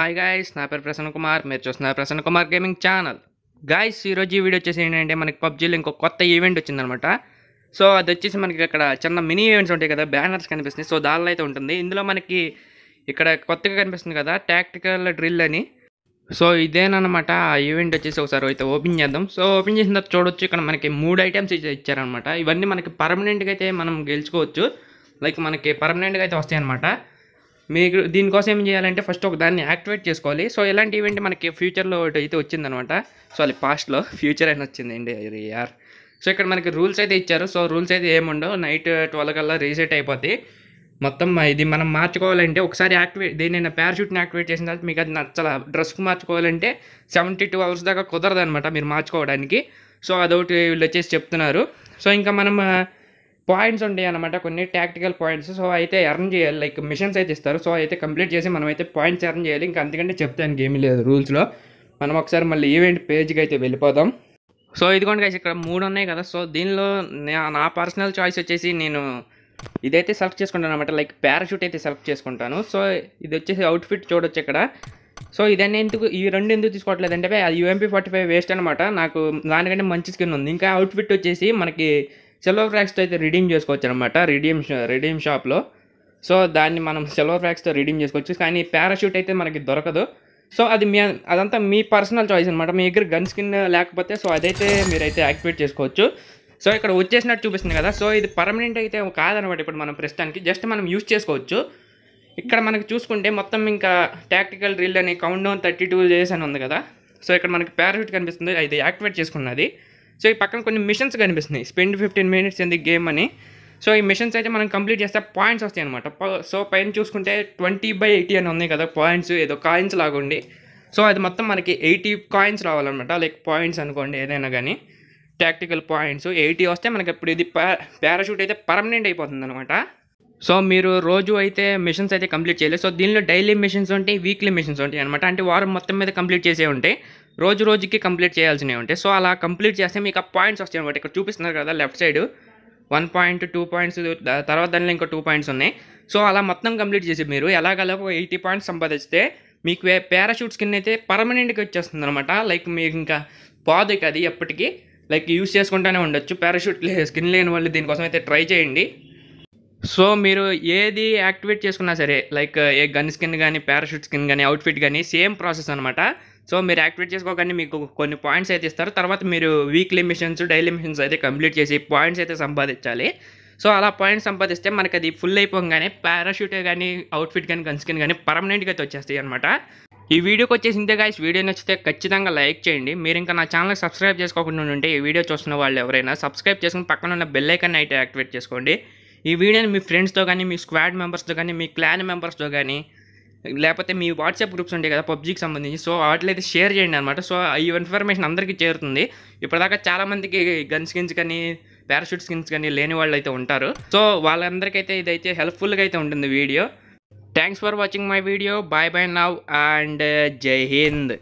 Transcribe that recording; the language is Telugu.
హాయ్ గాయస్ నా పేరు ప్రసన్న కుమార్ మీరు చూస్తున్నారు Prasanna Kumar gaming channel guys ఈరోజు ఈ వీడియో వచ్చేసి ఏంటంటే మనకి పబ్జీలో ఇంకో కొత్త ఈవెంట్ వచ్చిందనమాట సో అది వచ్చేసి మనకి అక్కడ చిన్న మినీ ఈవెంట్స్ ఉంటాయి కదా బ్యానర్స్ కనిపిస్తుంది సో దానిలో అయితే ఉంటుంది ఇందులో మనకి ఇక్కడ కొత్తగా కనిపిస్తుంది కదా టాక్టికల్ డ్రిల్ అని సో ఇదేనమాట ఆ ఈవెంట్ వచ్చేసి ఒకసారి అయితే ఓపెన్ చేద్దాం సో ఓపెన్ చేసిన తర్వాత చూడొచ్చు ఇక్కడ మనకి మూడు ఐటమ్స్ ఇచ్చారనమాట ఇవన్నీ మనకి పర్మనెంట్గా అయితే మనం గెలుచుకోవచ్చు లైక్ మనకి పర్మనెంట్గా అయితే వస్తాయి అనమాట మీకు దీనికోసం ఏం చేయాలంటే ఫస్ట్ ఒక దాన్ని యాక్టివేట్ చేసుకోవాలి సో ఇలాంటి ఈవెంట్ మనకి ఫ్యూచర్లో అయితే వచ్చిందనమాట సో అది పాస్ట్లో ఫ్యూచర్ అయినా వచ్చిందండి ఇది యార్ సో ఇక్కడ మనకి రూల్స్ అయితే ఇచ్చారు సో రూల్స్ అయితే ఏముండవు నైట్ ట్వెల్వ్ కల్లా రీసెట్ అయిపోతాయి మొత్తం ఇది మనం మార్చుకోవాలంటే ఒకసారి యాక్టివేట్ నేను పారాషూట్ని యాక్టివేట్ చేసిన తర్వాత మీకు అది నచ్చల డ్రెస్కి మార్చుకోవాలంటే సెవెంటీ టూ అవర్స్ దాకా కుదరదు అనమాట మీరు మార్చుకోవడానికి సో అదొకటి వీళ్ళు వచ్చేసి చెప్తున్నారు సో ఇంకా మనం పాయింట్స్ ఉంటాయి అనమాట కొన్ని టాక్టికల్ పాయింట్స్ సో అయితే ఎర్న్ చేయాలి లైక్ మిషన్స్ అయితే ఇస్తారు సో అయితే కంప్లీట్ చేసి మనం అయితే పాయింట్స్ ఎర్న్ చేయాలి ఇంకా అందుకంటే చెప్తాను ఏమీ లేదు రూల్స్లో మనం ఒకసారి మళ్ళీ ఈవెంట్ పేజ్కి అయితే వెళ్ళిపోదాం సో ఇదిగోండి గైస్ ఇక్కడ మూడు ఉన్నాయి కదా సో దీనిలో నా పర్సనల్ చాయిస్ వచ్చేసి నేను ఇదైతే సెలెక్ట్ చేసుకుంటాను అనమాట లైక్ పారాషూట్ అయితే సెలెక్ట్ చేసుకుంటాను సో ఇది వచ్చేసి అవుట్ఫిట్ చూడొచ్చు ఇక్కడ సో ఇదన్నీ ఎందుకు ఈ రెండు ఎందుకు తీసుకోవట్లేదు అంటే యూఎంపీ ఫార్టీ ఫైవ్ వేస్ట్ అనమాట నాకు దానికంటే మంచి స్కిన్ ఉంది ఇంకా అవుట్ఫిట్ వచ్చేసి మనకి సిల్వర్ ఫ్రాక్స్తో అయితే రిడీమ్ చేసుకోవచ్చు అనమాట రిడీమ్ రిడీమ్ షాప్లో సో దాన్ని మనం సిల్వర్ ఫ్రాక్స్తో రిడీమ్ చేసుకోవచ్చు కానీ పారాషూట్ అయితే మనకి దొరకదు సో అది మీ అదంతా మీ పర్సనల్ చాయిస్ అనమాట మీ దగ్గర గన్ స్కిన్ లేకపోతే సో అదైతే మీరైతే యాక్టివేట్ చేసుకోవచ్చు సో ఇక్కడ వచ్చేసినట్టు చూపిస్తుంది కదా సో ఇది పర్మనెంట్ అయితే కాదనమాట ఇప్పుడు మనం ప్రస్తుతానికి జస్ట్ మనం యూజ్ చేసుకోవచ్చు ఇక్కడ మనకి చూసుకుంటే మొత్తం ఇంకా టాక్టికల్ రిల్ అని కౌంట్ డౌన్ థర్టీ టూ చేసి అని ఉంది కదా సో ఇక్కడ మనకి పారాషూట్ కనిపిస్తుంది అయితే యాక్టివేట్ చేసుకున్నది సో ఈ పక్కన కొన్ని మిషన్స్ కనిపిస్తున్నాయి spend fifteen minutes in the game అని సో ఈ మిషన్స్ అయితే మనం కంప్లీట్ చేస్తే పాయింట్స్ వస్తాయి అనమాట సో పైన చూసుకుంటే ట్వంటీ బై ఎయిటీ అని ఉన్నాయి కదా పాయింట్స్ ఏదో కాయిన్స్ లాగుండి సో అది మొత్తం మనకి ఎయిటీ కాయిన్స్ రావాలన్నమాట లైక్ పాయింట్స్ అనుకోండి ఏదైనా కానీ టాక్టికల్ పాయింట్స్ ఎయిటీ వస్తే మనకి ఇప్పుడు ఇది పారాషూట్ అయితే పర్మనెంట్ అయిపోతుంది అనమాట సో మీరు రోజు అయితే మిషన్స్ అయితే కంప్లీట్ చేయలేదు సో దీనిలో డైలీ మిషన్స్ ఉంటాయి వీక్లీ మిషన్స్ ఉంటాయి అనమాట అంటే వారం మొత్తం మీద కంప్లీట్ చేసే ఉంటాయి రోజు రోజుకి కంప్లీట్ చేయాల్సినవి ఉంటాయి సో అలా కంప్లీట్ చేస్తే మీకు ఆ పాయింట్స్ వస్తాయి అనమాట ఇక్కడ చూపిస్తున్నారు కదా left side one point two points తర్వాత దానిలో ఇంకా టూ పాయింట్స్ ఉన్నాయి సో అలా మొత్తం కంప్లీట్ చేసి మీరు ఎలాగలా ఎయిటీ పాయింట్స్ సంపాదిస్తే మీకు పారాషూట్ స్కిన్ అయితే పర్మనెంట్గా వచ్చేస్తుంది అనమాట లైక్ మీకు ఇంకా పాదు అది ఎప్పటికీ లైక్ యూస్ చేసుకుంటూనే ఉండొచ్చు పారాషూట్ స్కిన్ లేని వాళ్ళు దీనికోసం అయితే ట్రై చేయండి సో మీరు ఏది యాక్టివేట్ చేసుకున్నా సరే లైక్ ఏ గన్ స్కిన్ కానీ పారాషూట్ స్కిన్ కానీ అవుట్ఫిట్ కానీ సేమ్ ప్రాసెస్ అనమాట సో మీరు యాక్టివేట్ చేసుకోగానే మీకు కొన్ని పాయింట్స్ అయితే ఇస్తారు తర్వాత మీరు వీక్లీ మిషన్స్ డైలీ మిషన్స్ అయితే కంప్లీట్ చేసి పాయింట్స్ అయితే సంపాదించాలి సో అలా పాయింట్స్ సంపాదిస్తే మనకి అది ఫుల్ అయిపోగానే పారాషూట్ కానీ అవుట్ఫిట్ కానీ గన్స్కిన్ కానీ పర్మనెంట్గా అయితే వచ్చేస్తాయి అనమాట ఈ వీడియోకి వచ్చేసి ఇంతే వీడియో నచ్చితే ఖచ్చితంగా లైక్ చేయండి మీరు ఇంకా నా ఛానల్ సబ్స్క్రైబ్ చేసుకోకుండా ఉంటే ఈ వీడియో చూస్తున్న వాళ్ళు ఎవరైనా సబ్స్క్రైబ్ చేసుకుని పక్కన ఉన్న బెల్ ఐకన్ అయితే యాక్టివేట్ చేసుకోండి ఈ వీడియోని మీ ఫ్రెండ్స్తో కానీ మీ స్క్వాడ్ మెంబర్స్తో కానీ మీ క్లాన్ మెంబర్స్తో కానీ లేకపోతే మీ వాట్సాప్ గ్రూప్స్ ఉంటాయి కదా పబ్జీకి సంబంధించి సో వాటిలో అయితే షేర్ చేయండి అనమాట సో ఈ ఇన్ఫర్మేషన్ అందరికీ చేరుతుంది ఇప్పటిదాకా చాలామందికి గన్ స్కిన్స్ కానీ పారాషూట్ స్కిన్స్ కానీ లేని వాళ్ళు అయితే ఉంటారు సో వాళ్ళందరికైతే ఇదైతే హెల్ప్ఫుల్గా అయితే ఉంటుంది video thanks for watching my video bye bye now and జై హింద్